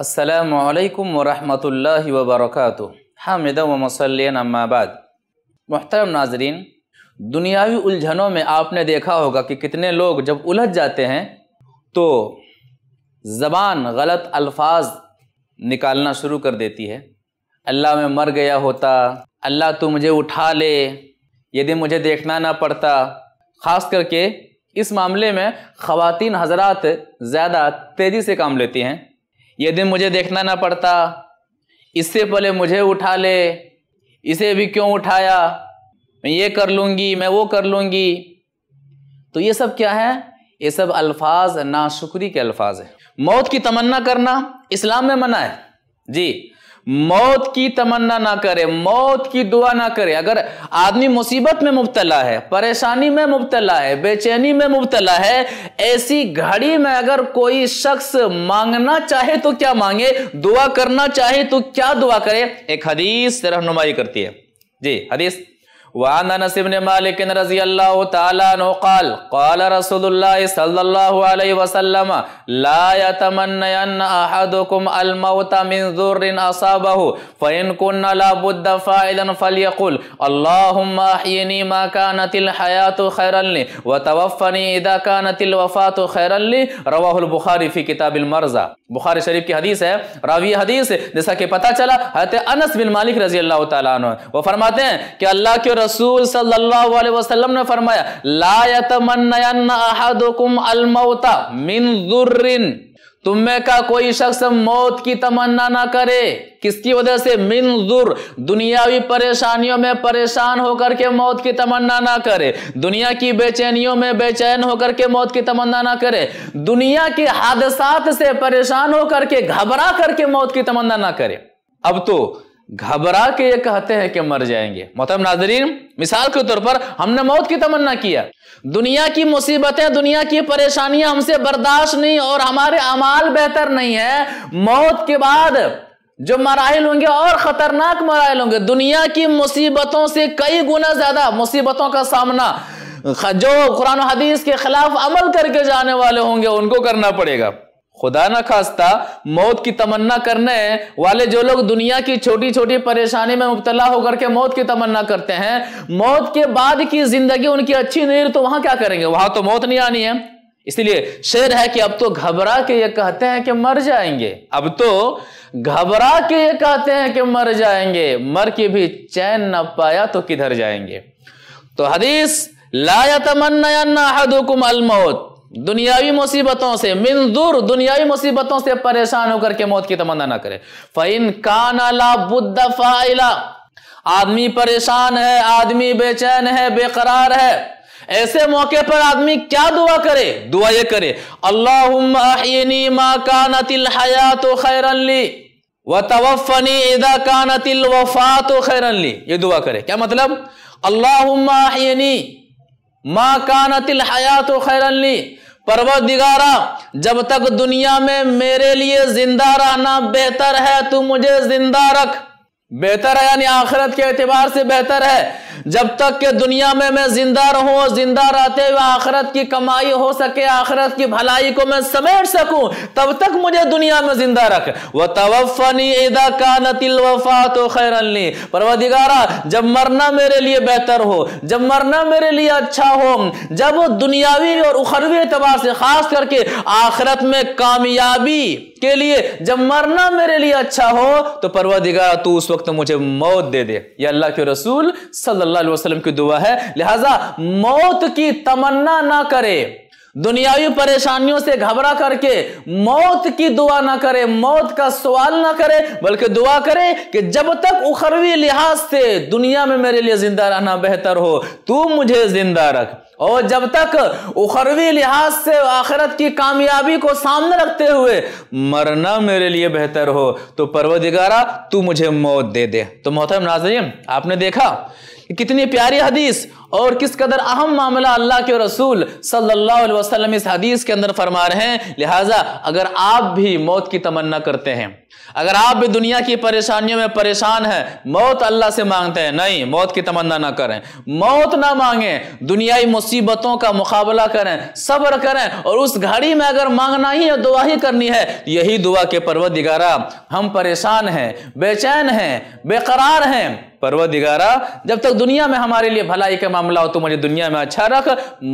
السلام علیکم ورحمۃ اللہ وبرکاتہ حامد المسلی اما بعد محترم ناظرین دنیاوی الجھنوں میں آپ نے دیکھا ہوگا کہ کتنے لوگ جب الجھ جاتے ہیں تو زبان غلط الفاظ نکالنا شروع کر دیتی ہے اللہ میں مر گیا ہوتا اللہ تو مجھے اٹھا لے یدی مجھے دیکھنا نہ پڑتا خاص کر کے اس معاملے میں خواتین حضرات زیادہ تیزی سے کام لیتی ہیں یہ دن مجھے دیکھنا نہ پڑتا اس سے پہلے مجھے اٹھا لے اسے بھی کیوں اٹھایا میں یہ کر لوں گی میں وہ کر لوں گی تو یہ سب کیا ہے یہ سب الفاظ ناشکری کے الفاظ ہیں موت کی تمنا کرنا اسلام میں منع ہے جی موت کی تمنا نہ کرے موت کی دعا نہ کرے اگر آدمی مصیبت میں مبتلا ہے پریشانی میں مبتلا ہے بے چینی میں مبتلا ہے ایسی گھڑی میں اگر کوئی شخص مانگنا چاہے تو کیا مانگے دعا کرنا چاہے تو کیا دعا کرے ایک حدیث رہنمائی کرتی ہے جی حدیث وعن انس بن مالک رضی اللہ تعالی عنہ قال قال رسول اللہ صلی اللہ علیہ وسلم لا یتمنین احدکم الموت من ذر اصابہ فان کن لابد فائدا فلیقل اللہم احینی ما کانت الحیات خیرا لی وتوفنی اذا کانت الوفات خیرا لی رواہ البخاری فی کتاب المرزہ بخاری شریف کی حدیث ہے راوی حدیث جیسا کہ پتا چلا حیات انس بن مالک رضی اللہ تعالی عنہ وہ فرماتے ہیں کہ اللہ کی رسول رسول صلی اللہ علیہ وسلم نے فرمایا لا يتمنین احدکم الموت من ذرن تم میں کا کوئی شخص موت کی تمنا نہ کرے کس کی وجہ سے من ذر دنیاوی پریشانیوں میں پریشان ہو کر کے موت کی تمنا نہ کرے دنیا کی بے چینیوں میں بے چین ہو کر کے موت کی تمنا نہ کرے دنیا کے حادثات سے پریشان ہو کر کے گھبرا کر کے موت کی تمنا نہ کرے اب تو گھبرا کے یہ کہتے ہیں کہ مر جائیں گے محترم ناظرین مثال کے طور پر ہم نے موت کی تمنا کیا دنیا کی مصیبتیں دنیا کی پریشانیاں ہم سے برداشت نہیں اور ہمارے امال بہتر نہیں ہے موت کے بعد جو مراحل ہوں گے اور خطرناک مراحل ہوں گے دنیا کی مصیبتوں سے کئی گنا زیادہ مصیبتوں کا سامنا جو قرآن و حدیث کے خلاف عمل کر کے جانے والے ہوں گے ان کو کرنا پڑے گا خدا نہ خاصتا موت کی تمنا کرنے والے جو لوگ دنیا کی چھوٹی چھوٹی پریشانی میں مبتلا ہو کر کے موت کی تمنا کرتے ہیں موت کے بعد کی زندگی ان کی اچھی نہیں تو وہاں کیا کریں گے وہاں تو موت نہیں آنی ہے اس لیے شعر ہے کہ اب تو گھبرا کے یہ کہتے ہیں کہ مر جائیں گے اب تو گھبرا کے یہ کہتے ہیں کہ مر جائیں گے مر کے بھی چین نہ پایا تو کدھر جائیں گے تو حدیث لا تمنا کم الموت دنیاوی مصیبتوں سے من دور دنیاوی مصیبتوں سے پریشان ہو کر کے موت کی تمنا نہ کرے فَإِن كَانَ لَا بُدَّ فَائِلَ آدمی پریشان ہے آدمی بے چین ہے بے قرار ہے ایسے موقع پر آدمی کیا دعا کرے دعا یہ کرے اللہم احینی ما کانت الحیات خیرن لی وتوفنی اذا کانت الوفات فا لی یہ دعا کرے کیا مطلب اللہم احینی ما کانت الحیات حیات و خیر النی جب تک دنیا میں میرے لیے زندہ رہنا بہتر ہے تو مجھے زندہ رکھ بہتر ہے یعنی آخرت کے اعتبار سے بہتر ہے جب تک کہ دنیا میں میں زندہ رہوں اور زندہ رہتے ہوئے آخرت کی کمائی ہو سکے آخرت کی بھلائی کو میں سمیٹ سکوں تب تک مجھے دنیا میں زندہ رکھ خَيْرًا لِي دیکارہ جب مرنا میرے لیے بہتر ہو جب مرنا میرے لیے اچھا ہو جب دنیاوی اور اخروی اعتبار سے خاص کر کے آخرت میں کامیابی کے لیے جب مرنا میرے لیے اچھا ہو تو پرو تو اس وقت مجھے موت دے دے یا اللہ کے رسول صلی اللہ علیہ وسلم کی دعا ہے لہٰذا موت کی تمنا نہ کرے دنیاوی پریشانیوں سے گھبرا کر کے موت کی دعا نہ کرے موت کا سوال نہ کرے بلکہ دعا کرے کہ جب تک اخروی لحاظ سے دنیا میں میرے لیے زندہ رہنا بہتر ہو تو مجھے زندہ رکھ اور جب تک اخروی لحاظ سے آخرت کی کامیابی کو سامنے رکھتے ہوئے مرنا میرے لیے بہتر ہو تو پرودگارہ تو مجھے موت دے دے تو محترم ناظرین آپ نے دیکھا کتنی پیاری حدیث اور کس قدر اہم معاملہ اللہ کے رسول صلی اللہ علیہ وسلم اس حدیث کے اندر فرما رہے ہیں لہٰذا اگر آپ بھی موت کی تمنا کرتے ہیں اگر آپ بھی دنیا کی پریشانیوں میں پریشان ہیں موت اللہ سے مانگتے ہیں نہیں موت کی تمنا نہ کریں موت نہ مانگیں دنیای مصیبتوں کا مقابلہ کریں صبر کریں اور اس گھڑی میں اگر مانگنا ہی ہے دعا ہی کرنی ہے یہی دعا کہ پروتارہ ہم پریشان ہیں بے چین ہیں بے قرار ہیں پروت جب تک دنیا میں ہمارے لیے بھلائی کے معاملہ ہو تو مجھے دنیا میں اچھا رکھ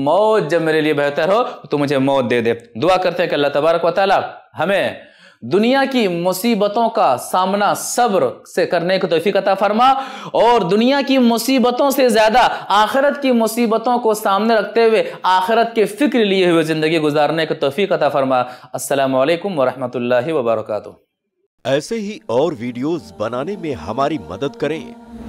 موت جب میرے لئے بہتر ہو تو مجھے موت دے دے دعا کرتے ہیں کہ اللہ تبارک و تعالی ہمیں دنیا کی مصیبتوں کا سامنا صبر سے کرنے کو توفیق عطا فرما اور دنیا کی مصیبتوں سے زیادہ آخرت کی مصیبتوں کو سامنے رکھتے ہوئے آخرت کے فکر لیے ہوئے زندگی گزارنے کو توفیق عطا فرما السلام علیکم ورحمت اللہ وبرکاتہ ایسے ہی اور ویڈیوز بنانے میں ہماری مدد کریں